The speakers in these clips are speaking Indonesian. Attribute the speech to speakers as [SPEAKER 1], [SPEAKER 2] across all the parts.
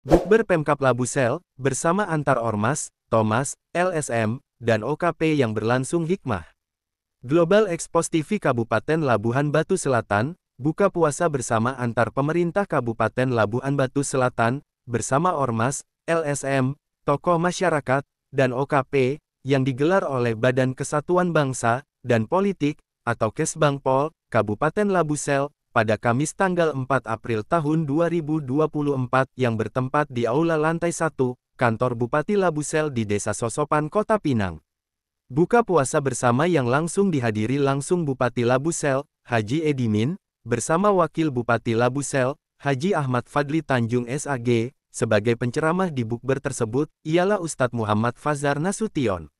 [SPEAKER 1] Bukber Pemkap Labusel, bersama antar Ormas, Thomas, LSM, dan OKP yang berlangsung hikmah. Global Expos TV Kabupaten Labuhan Batu Selatan, buka puasa bersama antar pemerintah Kabupaten Labuhan Batu Selatan, bersama Ormas, LSM, tokoh masyarakat, dan OKP, yang digelar oleh Badan Kesatuan Bangsa dan Politik, atau Kesbangpol, Kabupaten Labusel, pada Kamis tanggal 4 April tahun 2024 yang bertempat di Aula Lantai 1, kantor Bupati Labusel di Desa Sosopan, Kota Pinang. Buka puasa bersama yang langsung dihadiri langsung Bupati Labusel, Haji Edimin, bersama Wakil Bupati Labusel, Haji Ahmad Fadli Tanjung SAG, sebagai penceramah di bukber tersebut, ialah Ustadz Muhammad Fazar Nasution.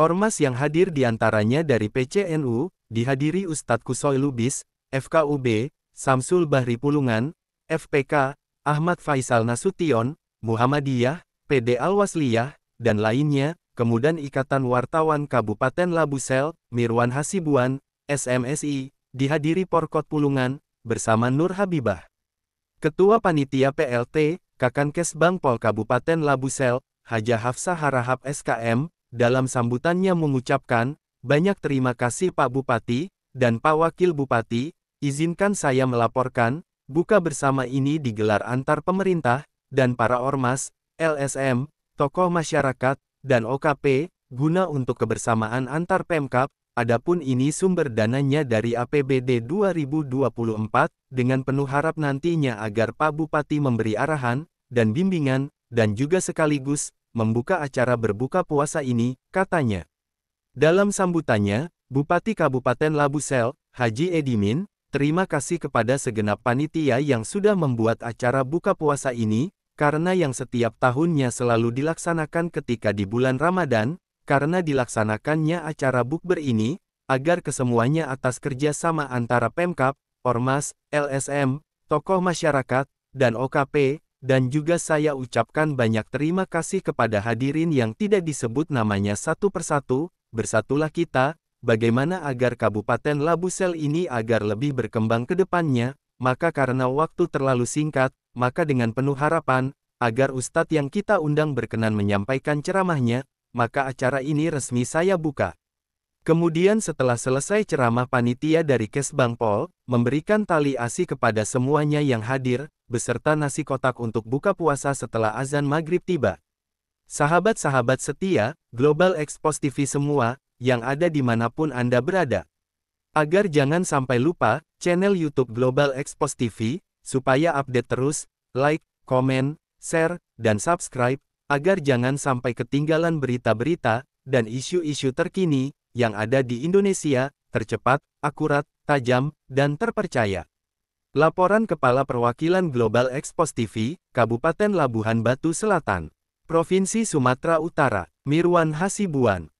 [SPEAKER 1] Ormas yang hadir diantaranya dari PCNU, dihadiri Ustadz Kusoy Lubis, FKUB, Samsul Bahri Pulungan, FPK, Ahmad Faisal Nasution, Muhammadiyah, PD Alwasliyah, dan lainnya, kemudian Ikatan Wartawan Kabupaten Labusel, Mirwan Hasibuan, SMSI, dihadiri Porkot Pulungan, bersama Nur Habibah. Ketua Panitia PLT, Kakankes Bangpol Kabupaten Labusel, Haja Hafsa Harahap SKM, dalam sambutannya mengucapkan, banyak terima kasih Pak Bupati, dan Pak Wakil Bupati, Izinkan saya melaporkan, buka bersama ini digelar antar pemerintah, dan para ormas, LSM, tokoh masyarakat, dan OKP, guna untuk kebersamaan antar Pemkap, adapun ini sumber dananya dari APBD 2024, dengan penuh harap nantinya agar Pak Bupati memberi arahan, dan bimbingan, dan juga sekaligus, membuka acara berbuka puasa ini, katanya. Dalam sambutannya, Bupati Kabupaten Labusel, Haji Edimin, Terima kasih kepada segenap panitia yang sudah membuat acara buka puasa ini, karena yang setiap tahunnya selalu dilaksanakan ketika di bulan Ramadan, karena dilaksanakannya acara bukber ini, agar kesemuanya atas kerjasama antara Pemkap, Ormas, LSM, tokoh masyarakat, dan OKP, dan juga saya ucapkan banyak terima kasih kepada hadirin yang tidak disebut namanya satu persatu, bersatulah kita, bagaimana agar Kabupaten Labusel ini agar lebih berkembang ke depannya, maka karena waktu terlalu singkat, maka dengan penuh harapan, agar Ustadz yang kita undang berkenan menyampaikan ceramahnya, maka acara ini resmi saya buka. Kemudian setelah selesai ceramah panitia dari Kesbang Pol, memberikan tali asi kepada semuanya yang hadir, beserta nasi kotak untuk buka puasa setelah azan maghrib tiba. Sahabat-sahabat setia, Global Expos TV semua, yang ada dimanapun Anda berada. Agar jangan sampai lupa, channel YouTube Global Expos TV, supaya update terus, like, komen, share, dan subscribe, agar jangan sampai ketinggalan berita-berita, dan isu-isu terkini, yang ada di Indonesia, tercepat, akurat, tajam, dan terpercaya. Laporan Kepala Perwakilan Global Expos TV, Kabupaten Labuhan Batu Selatan, Provinsi Sumatera Utara, Mirwan Hasibuan.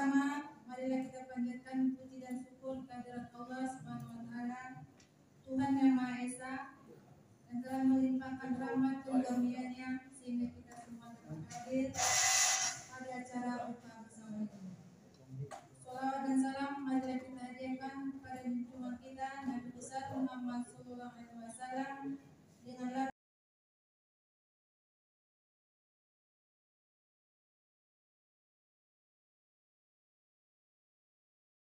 [SPEAKER 1] Pertama, marilah
[SPEAKER 2] kita panjatkan puji dan syukur kepada Allah Subhanahu wa taala, Tuhan yang Maha Esa, yang telah melimpahkan rahmat dan karunia-Nya